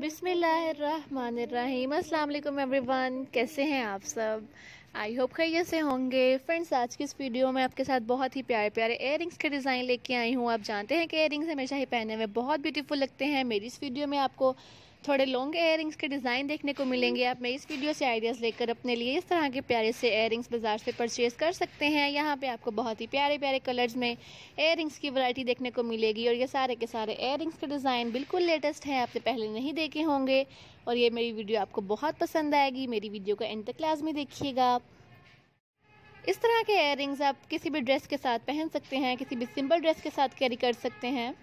बिसमीम अल्लाम एवरीवन कैसे हैं आप सब आई होप खैर से होंगे फ्रेंड्स आज की इस वीडियो में आपके साथ बहुत ही प्यारे प्यारे एयर के डिज़ाइन लेके आई हूँ आप जानते हैं कि एयर हमेशा ही पहने में बहुत ब्यूटीफुल लगते हैं मेरी इस वीडियो में आपको थोड़े लॉन्ग एयर के डिज़ाइन देखने को मिलेंगे आप मैं इस वीडियो से आइडियाज़ लेकर अपने लिए इस तरह के प्यारे से एयर बाज़ार से परचेज़ कर सकते हैं यहाँ पे आपको बहुत ही प्यारे प्यारे कलर्स में एयर की वैरायटी देखने को मिलेगी और ये सारे के सारे एयर के डिज़ाइन बिल्कुल लेटेस्ट हैं आपने पहले नहीं देखे होंगे और ये मेरी वीडियो आपको बहुत पसंद आएगी मेरी वीडियो को एंड तक लाजमी में देखिएगा इस तरह के एयर आप किसी भी ड्रेस के साथ पहन सकते हैं किसी भी सिंपल ड्रेस के साथ कैरी कर सकते हैं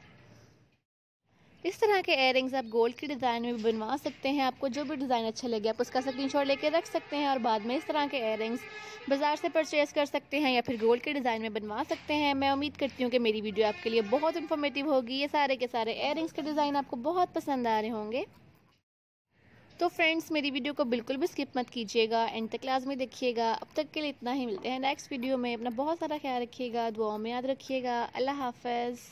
इस तरह के एयरिंग्स आप गोल्ड के डिज़ाइन में भी बनवा सकते हैं आपको जो भी डिज़ाइन अच्छा लगे आप उसका स्क्रीन शॉट लेकर रख सकते हैं और बाद में इस तरह के एयरिंग्स बाज़ार से परचेज़ कर सकते हैं या फिर गोल्ड के डिज़ाइन में बनवा सकते हैं मैं उम्मीद करती हूँ कि मेरी वीडियो आपके लिए बहुत इन्फॉर्मेटिव होगी ये सारे के सारे एयरिंग्स के डिज़ाइन आपको बहुत पसंद आ रहे होंगे तो फ्रेंड्स मेरी वीडियो को बिल्कुल भी स्किप मत कीजिएगा एंड तक क्लास में देखिएगा अब तक के लिए इतना ही मिलते हैं नेक्स्ट वीडियो में अपना बहुत सारा ख्याल रखिएगा दुआओं में याद रखिएगा अल्लाह हाफिज़